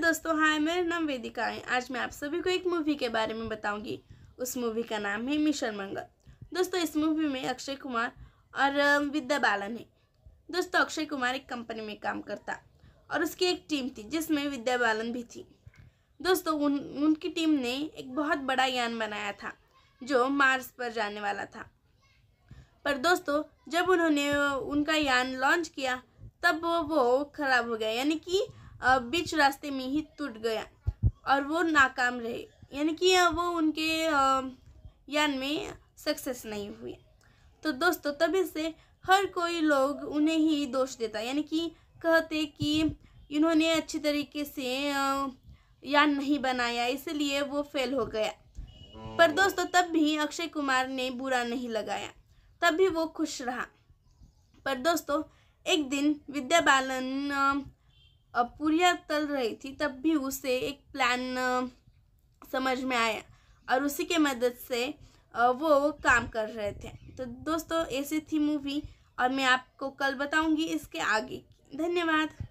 दोस्तों हाय मेरा नाम वेदिका है आज मैं आप सभी को एक मूवी के बारे में बताऊंगी उस मूवी का नाम है मिशन मंगल दोस्तों इस मूवी में अक्षय कुमार और विद्या बालन है दोस्तों अक्षय कुमार एक कंपनी में काम करता और उसकी एक टीम थी जिसमें विद्या बालन भी थी दोस्तों उन उनकी टीम ने एक बहुत बड़ा यान बनाया था जो मार्स पर जाने वाला था पर दोस्तों जब उन्होंने उनका यान लॉन्च किया तब वो खराब हो गया यानी कि बीच रास्ते में ही टूट गया और वो नाकाम रहे यानी कि वो उनके यान में सक्सेस नहीं हुए तो दोस्तों तभी से हर कोई लोग उन्हें ही दोष देता यानी कि कहते कि इन्होंने अच्छी तरीके से यान नहीं बनाया इसलिए वो फेल हो गया पर दोस्तों तब भी अक्षय कुमार ने बुरा नहीं लगाया तब भी वो खुश रहा पर दोस्तों एक दिन विद्या बालन पूरियाँ तल रही थी तब भी उसे एक प्लान समझ में आया और उसी के मदद से वो काम कर रहे थे तो दोस्तों ऐसी थी मूवी और मैं आपको कल बताऊंगी इसके आगे धन्यवाद